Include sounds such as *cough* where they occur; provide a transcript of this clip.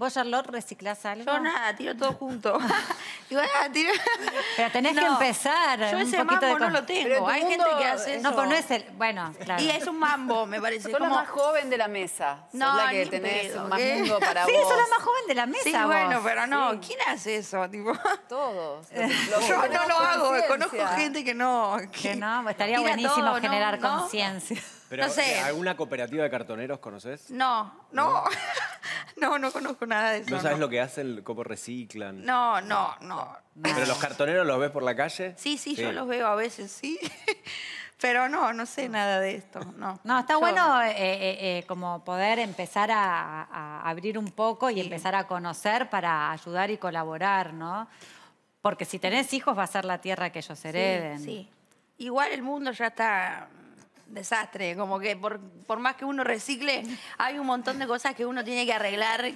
¿Vos, Charlotte, reciclás algo? Yo nada, tiro todo junto. *laughs* *laughs* Ah, tiro... Pero tenés que empezar. Yo ese un poquito mambo de... no lo tengo. Hay gente que eh, hace eso. No, pues el... Bueno, claro. Y es un mambo, me parece. Sos como... la más joven de la mesa. No, que tenés un mambo eh, para vos. Sí, más joven de la mesa Sí, bueno, pero no. ¿Quién hace eso? Tipo... Todos. *laughs* yo no lo hago. Conozco gente que no. Que, no, pues estaría buenísimo generar conciencia. Pero, no sé. Eh, ¿Alguna cooperativa de cartoneros conoces? No, no. *laughs* No, no conozco nada de eso. ¿No sabes lo que hacen, cómo reciclan? No, no, no. ¿Pero los cartoneros los ves por la calle? Sí, sí, yo los veo a veces, sí. *laughs* Pero no, no sé nada de esto, no. No, está bueno eh, eh, eh, como poder empezar a, abrir un poco y empezar a conocer para ayudar y colaborar, ¿no? Porque si tenés hijos va a ser la tierra que ellos hereden. Sí, sí. Igual el mundo ya está desastre. Como que por, por más que uno recicle, hay un montón de cosas que uno tiene que arreglar